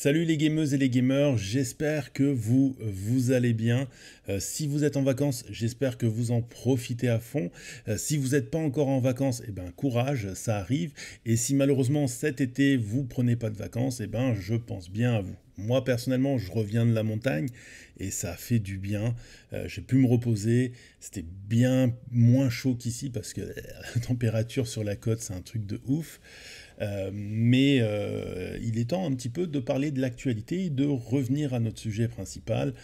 Salut les gameuses et les gamers, j'espère que vous vous allez bien. Euh, si vous êtes en vacances, j'espère que vous en profitez à fond. Euh, si vous n'êtes pas encore en vacances, eh ben courage, ça arrive. Et si malheureusement cet été vous prenez pas de vacances, eh ben je pense bien à vous. Moi personnellement, je reviens de la montagne et ça fait du bien. Euh, j'ai pu me reposer. C'était bien moins chaud qu'ici parce que la température sur la côte, c'est un truc de ouf. Euh, mais euh, il est temps un petit peu de parler de l'actualité, de revenir à notre sujet principal,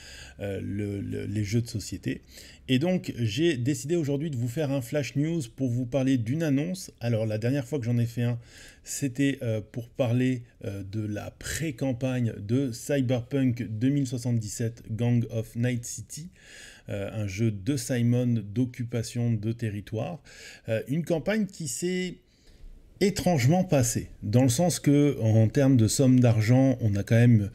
euh, les jeux de société. Et donc j'ai décidé aujourd'hui de vous faire un flash news pour vous parler d'une annonce. Alors la dernière fois que j'en ai fait un, c'était pour parler de la pré-campagne de Cyberpunk 2077 Gang of Night City. un jeu de Simon d'occupation de territoire. une campagne qui s'est étrangement passé, dans le sens que en termes de somme d'argent, on a quand même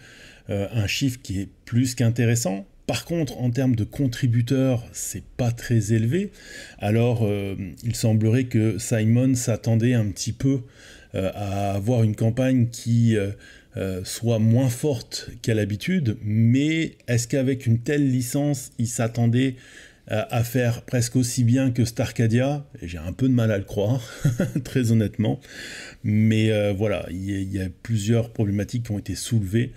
euh, un chiffre qui est plus qu'intéressant. Par contre, en termes de contributeurs, c'est pas très élevé. Alors, euh, il semblerait que Simon s'attendait un petit peu euh, à avoir une campagne qui soit moins forte qu'à l'habitude. Mais est-ce qu'avec une telle licence, il s'attendait à faire presque aussi bien que Starcadia. J'ai un peu de mal à le croire, très honnêtement. Mais euh, voilà, il y, a plusieurs problématiques qui ont été soulevées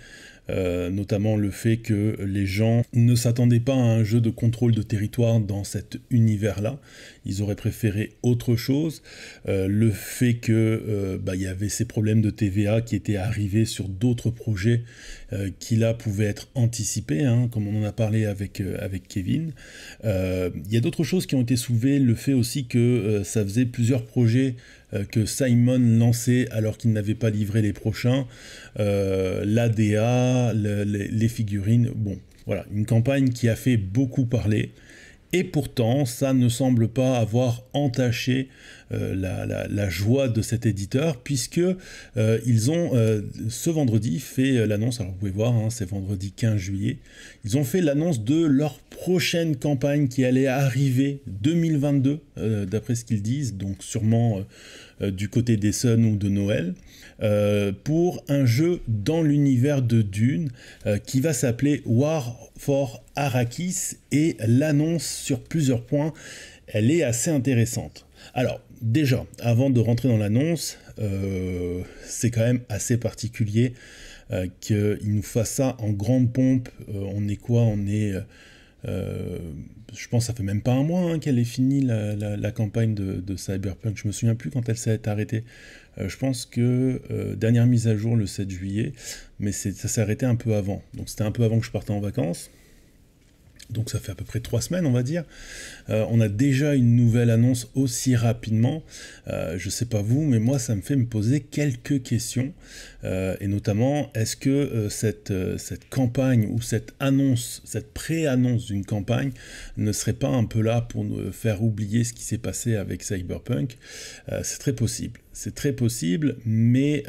euh, notamment le fait que les gens ne s'attendaient pas à un jeu de contrôle de territoire dans cet univers-là. Ils auraient préféré autre chose. Euh, le fait que euh, bah, y avait ces problèmes de TVA qui étaient arrivés sur d'autres projets qui là pouvaient être anticipés, hein, comme on en a parlé avec, avec Kevin. Il y a d'autres choses qui ont été soulevées. Le fait aussi que ça faisait plusieurs projets euh, que Simon lançait alors qu'il n'avait pas livré les prochains, euh, l'ADA, les, figurines, bon, voilà, une campagne qui a fait beaucoup parler. Et pourtant, ça ne semble pas avoir entaché euh, la, joie de cet éditeur, puisque ils ont ce vendredi fait l'annonce, alors vous pouvez voir, hein, c'est vendredi 15 juillet, ils ont fait l'annonce de leur prochaine campagne qui allait arriver 2022, euh, d'après ce qu'ils disent, donc sûrement euh, euh, du côté des Suns ou de Noël, pour un jeu dans l'univers de Dune qui va s'appeler War for Arrakis et l'annonce sur plusieurs points, elle est assez intéressante. Alors, déjà, avant de rentrer dans l'annonce, c'est quand même assez particulier qu'ils nous fassent ça en grande pompe. on est quoi On est euh, je pense que ça fait même pas un mois hein, qu'elle est finie la, campagne de, Cyberpunk. Je me souviens plus quand elle s'est arrêtée. Euh, je pense que euh, dernière mise à jour le 7 juillet, mais ça s'est arrêté un peu avant. Donc c'était un peu avant que je partais en vacances donc ça fait à peu près trois semaines, on va dire. Euh, on a déjà une nouvelle annonce aussi rapidement. Je euh, je sais pas vous, mais moi, ça me fait me poser quelques questions. Euh, et notamment, est-ce que cette, cette campagne ou cette annonce, cette pré-annonce d'une campagne ne serait pas un peu là pour nous faire oublier ce qui s'est passé avec Cyberpunk C'est très possible. C'est très possible, mais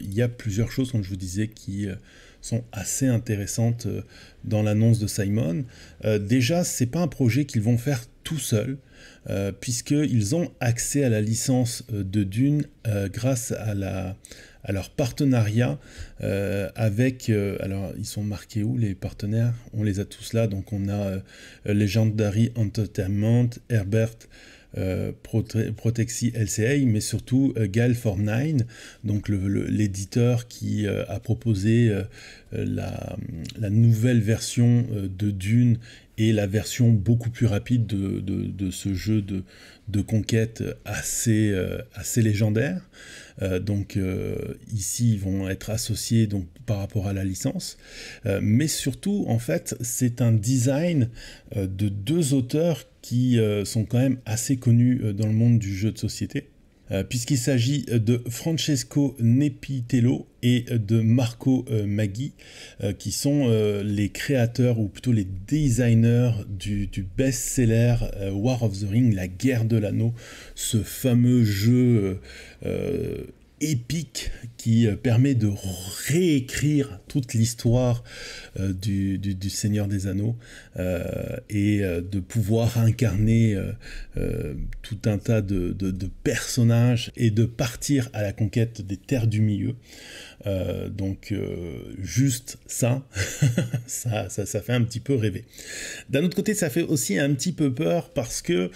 il y a plusieurs choses, comme je vous disais, qui sont assez intéressantes euh, dans l'annonce de Simon. Euh, déjà, c'est pas un projet qu'ils vont faire tout seuls, puisque euh, puisqu'ils ont accès à la licence de Dune grâce à, à leur partenariat avec... alors, ils sont marqués où les partenaires On les a tous là, donc on a Legendary Entertainment, Herbert... Euh, Protexi LCA, mais surtout euh, Gal Form 9, donc l'éditeur qui euh, a proposé la, nouvelle version de Dune et la version beaucoup plus rapide de, ce jeu de, conquête assez, assez légendaire. donc ici, ils vont être associés donc, par rapport à la licence. mais surtout, en fait, c'est un design de deux auteurs qui euh, sont quand même assez connus euh, dans le monde du jeu de société, euh, puisqu'il s'agit de Francesco Nepitello et de Marco Maggi, qui sont les créateurs, ou plutôt les designers du, best-seller War of the Ring, la guerre de l'anneau, ce fameux jeu épique qui euh, permet de réécrire toute l'histoire euh, du, Seigneur des Anneaux euh, et de pouvoir incarner tout un tas de, personnages et de partir à la conquête des terres du milieu. Euh, donc euh, juste ça, ça, ça, ça, fait un petit peu rêver. D'un autre côté, ça fait aussi un petit peu peur parce que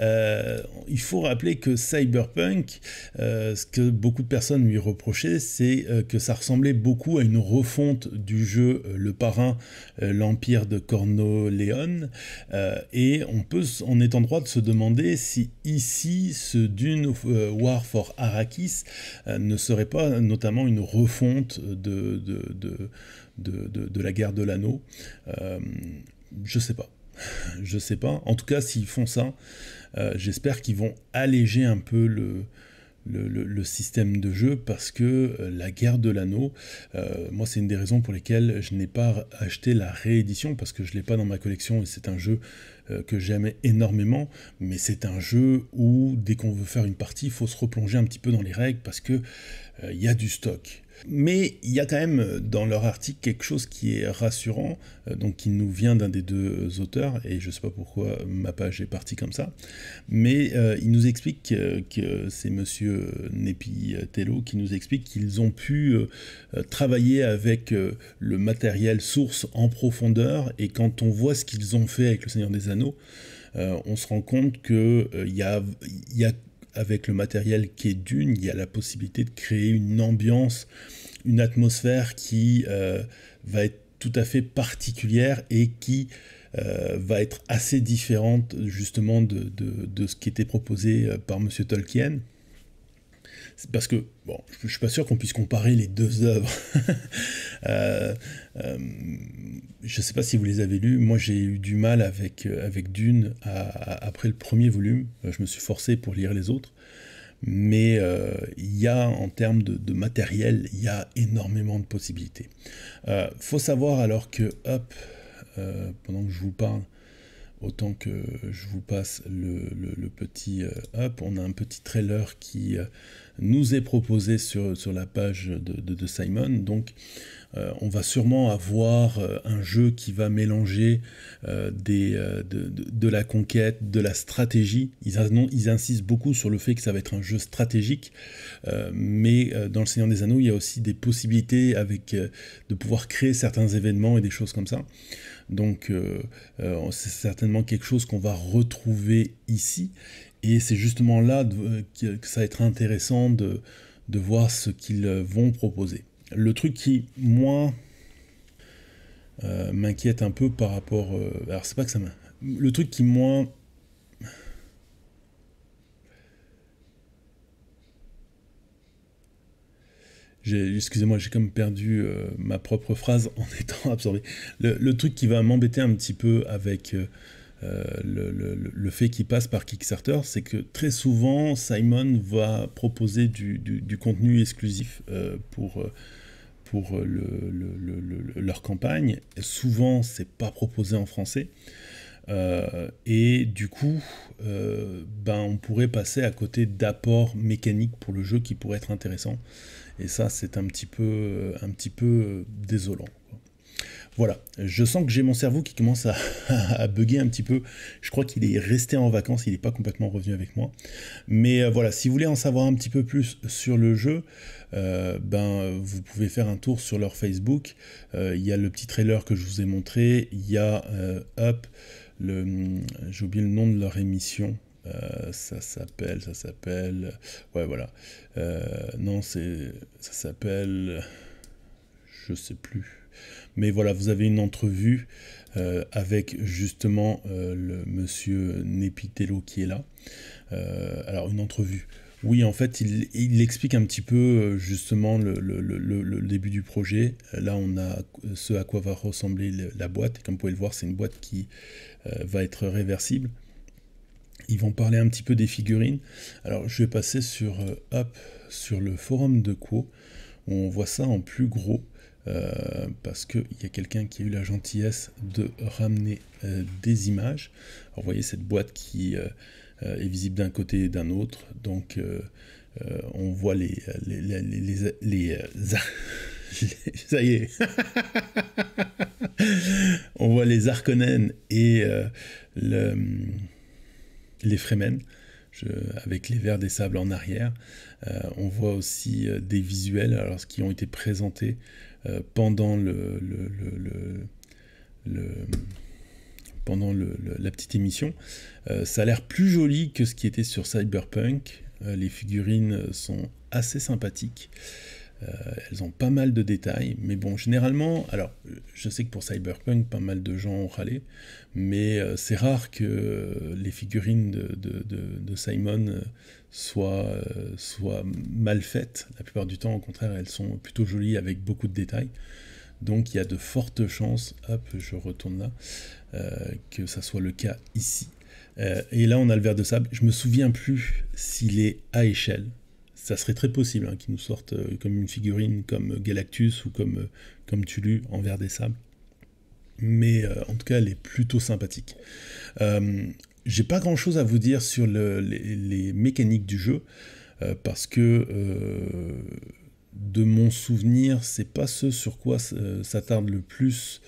euh, il faut rappeler que Cyberpunk, ce que beaucoup de personnes lui reprochaient, c'est que ça ressemblait beaucoup à une refonte du jeu Le Parrain, l'Empire de corno et on peut, on est en droit de se demander si ici ce Dune War for Arrakis ne serait pas notamment une refonte Fonte de, de, la guerre de l'anneau. Euh, je sais pas. Je sais pas. En tout cas, s'ils font ça, euh, j'espère qu'ils vont alléger un peu le, système de jeu parce que euh, la guerre de l'anneau, moi c'est une des raisons pour lesquelles je n'ai pas acheté la réédition parce que je ne l'ai pas dans ma collection et c'est un jeu que j'aimais énormément, mais c'est un jeu où dès qu'on veut faire une partie, il faut se replonger un petit peu dans les règles parce que il y a du stock. Mais il y a quand même euh, dans leur article quelque chose qui est rassurant, euh, donc qui nous vient d'un des deux euh, auteurs, et je ne sais pas pourquoi ma page est partie comme ça, mais il nous explique que, c'est monsieur Nepi Tello qui nous explique qu'ils ont pu travailler avec le matériel source en profondeur, et quand on voit ce qu'ils ont fait avec le Seigneur des Anneaux, on se rend compte que il y a avec le matériel qui est d'une, il y a la possibilité de créer une ambiance, une atmosphère qui euh, va être tout à fait particulière et qui euh, va être assez différente justement de, de, ce qui était proposé euh, par M. Tolkien parce que, bon, je, ne suis pas sûr qu'on puisse comparer les deux œuvres. Je euh, ne euh, je sais pas si vous les avez lues, moi j'ai eu du mal avec, euh, avec Dune après le premier volume, je me suis forcé pour lire les autres, mais il y a en termes de, matériel, il y a énormément de possibilités. faut savoir alors que, hop, pendant que je vous parle, autant que je vous passe le, petit up, euh, on a un petit trailer qui euh, nous est proposé sur, la page de, de Simon. Donc euh, on va sûrement avoir euh, un jeu qui va mélanger euh, de, la conquête, de la stratégie. Ils, insistent beaucoup sur le fait que ça va être un jeu stratégique, mais dans Le Seigneur des Anneaux, il y a aussi des possibilités avec, de pouvoir créer certains événements et des choses comme ça. Donc c'est certainement quelque chose qu'on va retrouver ici. Et c'est justement là que ça va être intéressant de voir ce qu'ils vont proposer le truc qui, moi, euh, m'inquiète un peu par rapport. Euh, alors, c'est pas que ça m'a. Le truc qui, moi. Excusez-moi, j'ai comme perdu euh, ma propre phrase en étant absorbé. Le, truc qui va m'embêter un petit peu avec le, fait qu'il passe par Kickstarter, c'est que très souvent, Simon va proposer du contenu exclusif pour euh, le, leur campagne. souvent, c'est pas proposé en français. Euh, et du coup, euh, ben, on pourrait passer à côté d'apports mécaniques pour le jeu qui pourrait être intéressant Et ça, c'est un petit peu, un petit peu désolant. Voilà, je sens que j'ai mon cerveau qui commence à, bugger un petit peu. Je crois qu'il est resté en vacances, il n'est pas complètement revenu avec moi. Mais euh, voilà, si vous voulez en savoir un petit peu plus sur le jeu, euh, ben, vous pouvez faire un tour sur leur Facebook. Euh, il y a le petit trailer que je vous ai montré, il y a hop, hmm, j'ai oublié le nom de leur émission. ça s'appelle, ça s'appelle. Ouais, voilà. non, Ça s'appelle. Je sais plus. Mais voilà, vous avez une entrevue euh, avec justement euh, le monsieur Nepitello qui est là. Euh, alors une entrevue. Oui, en fait, il, explique un petit peu justement le, début du projet. Là, on a ce à quoi va ressembler la boîte. Comme vous pouvez le voir, c'est une boîte qui va être réversible. Ils vont parler un petit peu des figurines. Alors, je vais passer sur, hop, sur le forum de Quo. On voit ça en plus gros. Euh, parce qu'il y a quelqu'un qui a eu la gentillesse de ramener euh, des images. vous voyez cette boîte qui euh, est visible d'un côté et d'un autre, donc on voit les... les, ça y est On voit les Arconen et hum, les Fremen. avec les vers des sables en arrière. on voit aussi des visuels alors, qui ont été présentés euh, pendant le, le, pendant la petite émission. Euh, ça a l'air plus joli que ce qui était sur Cyberpunk. Euh, les figurines sont assez sympathiques. elles ont pas mal de détails, mais bon, généralement, alors je sais que pour Cyberpunk, pas mal de gens ont râlé, mais c'est rare que les figurines de, de Simon euh, soit, mal faites. La plupart du temps, au contraire, elles sont plutôt jolies avec beaucoup de détails. Donc il y a de fortes chances, hop, je retourne là, euh, que ça soit le cas ici. Euh, et là, on a le verre de sable. Je me souviens plus s'il est à échelle. Ça serait très possible hein, qu'il nous sorte comme une figurine, comme Galactus ou comme, comme Tulu en verre des sables mais en tout cas elle est plutôt sympathique. J'ai pas grand chose à vous dire sur les, mécaniques du jeu, euh, parce que euh, de mon souvenir, c'est pas ce sur quoi euh, s'attarde le plus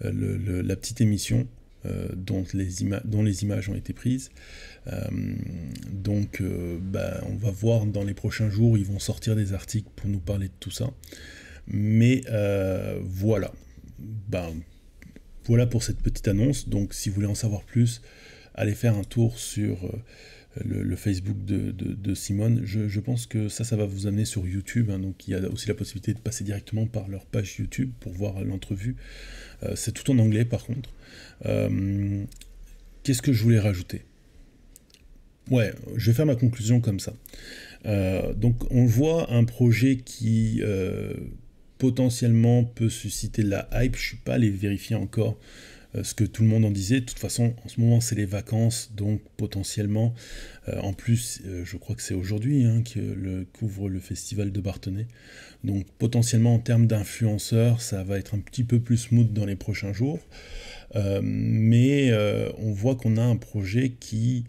la petite émission. dont, les images ont été prises. donc bah, on va voir dans les prochains jours, ils vont sortir des articles pour nous parler de tout ça. Mais voilà. Ben, voilà pour cette petite annonce. Donc si vous voulez en savoir plus, allez faire un tour sur euh, le, Facebook de, Simone. Je, pense que ça, ça va vous amener sur YouTube. Hein. donc, il y a aussi la possibilité de passer directement par leur page YouTube pour voir l'entrevue. Euh, c'est tout en anglais, par contre. Euh, qu'est-ce que je voulais rajouter Ouais, je vais faire ma conclusion comme ça. donc, on voit un projet qui potentiellement peut susciter de la hype. Je suis pas allé vérifier encore euh, ce que tout le monde en disait. De toute façon, en ce moment, c'est les vacances, donc potentiellement, euh, en plus, euh, je crois que c'est aujourd'hui hein, que le, couvre le festival de Barthenay. Donc potentiellement, en termes d'influenceurs, ça va être un petit peu plus smooth dans les prochains jours. mais on voit qu'on a un projet qui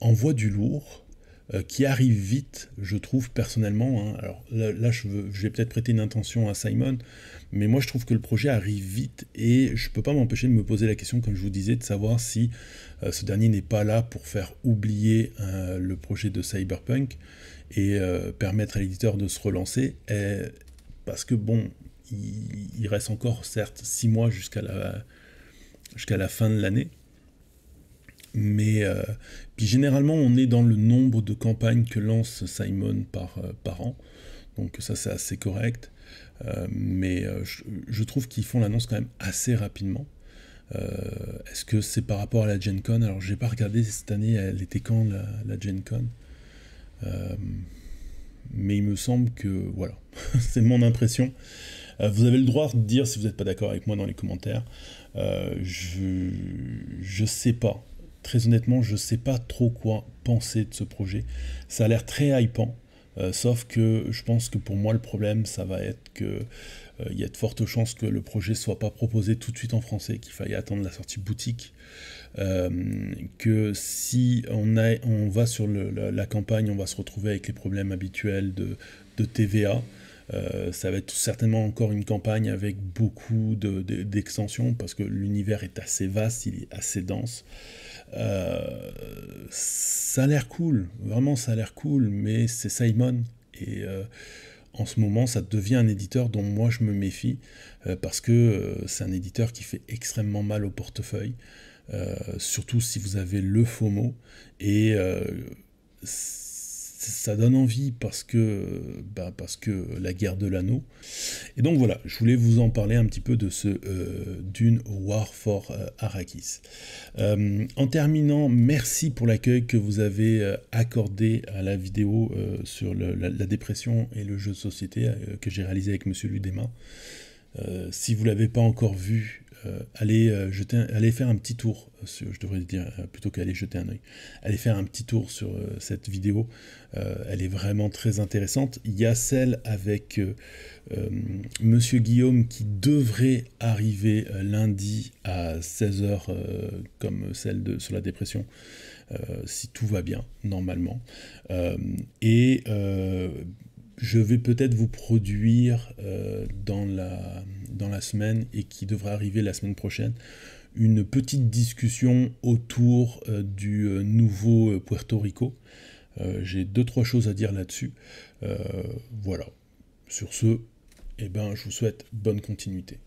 envoie du lourd, euh, qui arrive vite, je trouve personnellement. Hein. alors là, je, veux, vais peut-être prêter une intention à Simon, mais moi je trouve que le projet arrive vite et je ne peux pas m'empêcher de me poser la question, comme je vous disais, de savoir si euh, ce dernier n'est pas là pour faire oublier euh, le projet de Cyberpunk et permettre à l'éditeur de se relancer. parce que bon, il, reste encore certes six mois jusqu'à la fin de l'année. Mais euh, puis généralement, on est dans le nombre de campagnes que lance Simon par, euh, an. Donc ça, c'est assez correct. Euh, mais je, trouve qu'ils font l'annonce quand même assez rapidement. Est-ce que c'est par rapport à la Gen Con Alors, j'ai pas regardé cette année, elle était quand la, la Gen Con Mais il me semble que, voilà, c'est mon impression. Vous avez le droit de dire si vous n'êtes pas d'accord avec moi dans les commentaires. je je sais pas Très honnêtement, je ne sais pas trop quoi penser de ce projet. Ça a l'air très hypant. Euh, sauf que je pense que pour moi le problème ça va être qu'il euh, y a de fortes chances que le projet ne soit pas proposé tout de suite en français, qu'il faille attendre la sortie boutique, euh, que si on, on va sur la, campagne, on va se retrouver avec les problèmes habituels de, TVA. ça va être certainement encore une campagne avec beaucoup d'extensions parce que l'univers est assez vaste, il est assez dense. Euh, ça a l'air cool, vraiment ça a l'air cool, mais c'est Simon. Et euh, en ce moment, ça devient un éditeur dont moi je me méfie, euh, parce que c'est un éditeur qui fait extrêmement mal au portefeuille, surtout si vous avez le FOMO. Et ça donne envie parce que, bah, parce que la guerre de l'anneau. Et donc voilà, je voulais vous en parler un petit peu de ce euh, Dune War for euh, Arrakis. Euh, en terminant, merci pour l'accueil que vous avez accordé à la vidéo sur la, dépression et le jeu de société que j'ai réalisé avec Monsieur Ludema. si vous ne l'avez pas encore vu, euh, aller euh, jeter, faire un petit tour, sur, je devrais dire euh, plutôt qu'aller jeter un oeil, allez faire un petit tour sur cette vidéo, elle est vraiment très intéressante. Il y a celle avec Monsieur Guillaume qui devrait arriver lundi à 16h comme celle de, sur la dépression. si tout va bien, normalement. et je vais peut-être vous produire euh, dans, la, dans la semaine et qui devrait arriver la semaine prochaine une petite discussion autour euh, du euh, nouveau Puerto Rico. J'ai deux trois choses à dire là-dessus. voilà. Sur ce, eh ben, je vous souhaite bonne continuité.